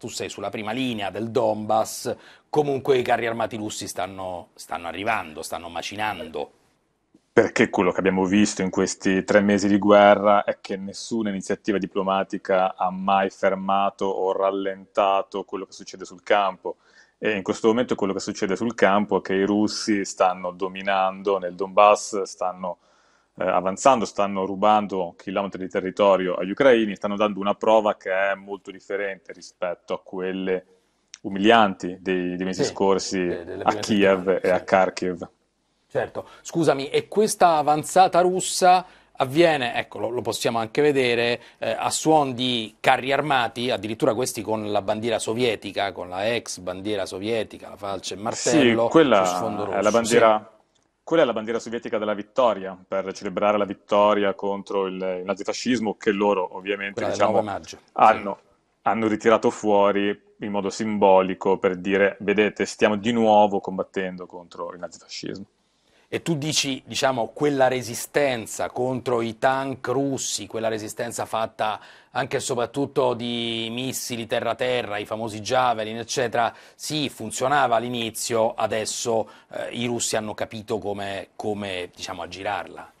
tu sei sulla prima linea del Donbass, comunque i carri armati russi stanno, stanno arrivando, stanno macinando perché quello che abbiamo visto in questi tre mesi di guerra è che nessuna iniziativa diplomatica ha mai fermato o rallentato quello che succede sul campo. E in questo momento quello che succede sul campo è che i russi stanno dominando nel Donbass, stanno eh, avanzando, stanno rubando chilometri di territorio agli ucraini, stanno dando una prova che è molto differente rispetto a quelle umilianti dei, dei mesi sì, scorsi a Kiev e certo. a Kharkiv. Certo, scusami, e questa avanzata russa avviene, ecco, lo, lo, possiamo anche vedere, eh, a suon di carri armati, addirittura questi con la bandiera sovietica, con la ex bandiera sovietica, la falce e martello. Sì, quella è la bandiera... Sì. Quella è la bandiera sovietica della vittoria, per celebrare la vittoria contro il, il nazifascismo, che loro ovviamente diciamo, hanno, sì. hanno ritirato fuori in modo simbolico per dire, vedete, stiamo di nuovo combattendo contro il nazifascismo. E tu dici, diciamo, quella resistenza contro i tank russi, quella resistenza fatta anche e soprattutto di missili terra-terra, i famosi Javelin, eccetera, sì, funzionava all'inizio, adesso eh, i russi hanno capito come, come diciamo, aggirarla.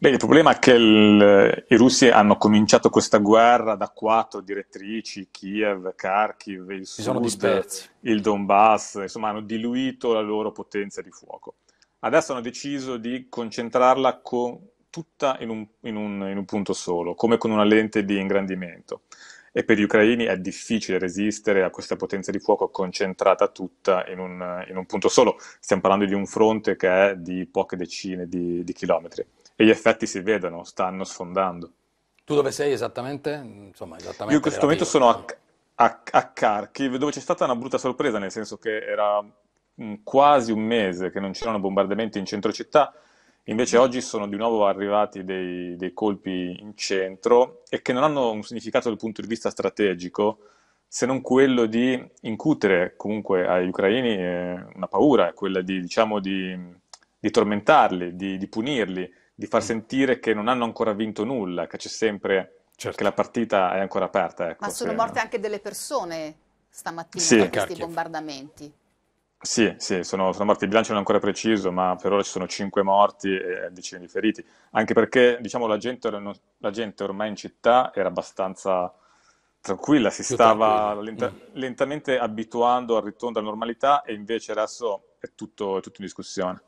Beh, il problema è che il, eh, i russi hanno cominciato questa guerra da quattro direttrici, Kiev, Kharkiv, il, sud, il Donbass, insomma hanno diluito la loro potenza di fuoco adesso hanno deciso di concentrarla con, tutta in un, in, un, in un punto solo, come con una lente di ingrandimento. E per gli ucraini è difficile resistere a questa potenza di fuoco concentrata tutta in un, in un punto solo. Stiamo parlando di un fronte che è di poche decine di, di chilometri. E gli effetti si vedono, stanno sfondando. Tu dove sei esattamente? Insomma, esattamente Io in questo relativo. momento sono a, a, a Kharkiv, dove c'è stata una brutta sorpresa, nel senso che era quasi un mese che non c'erano bombardamenti in centro città, invece oggi sono di nuovo arrivati dei, dei colpi in centro e che non hanno un significato dal punto di vista strategico, se non quello di incutere comunque agli ucraini eh, una paura, quella di, diciamo, di, di tormentarli, di, di, punirli, di far mm. sentire che non hanno ancora vinto nulla, che c'è sempre, certo. che la partita è ancora aperta. Ecco, Ma sono se... morte anche delle persone stamattina sì. questi bombardamenti. Sì, sì, sono, sono, morti, il bilancio non è ancora preciso, ma per ora ci sono cinque morti e decine di feriti, anche perché diciamo, la, gente, la gente ormai in città era abbastanza tranquilla, si stava lenta, mm. lentamente abituando al ritorno alla normalità e invece adesso è tutto, è tutto in discussione.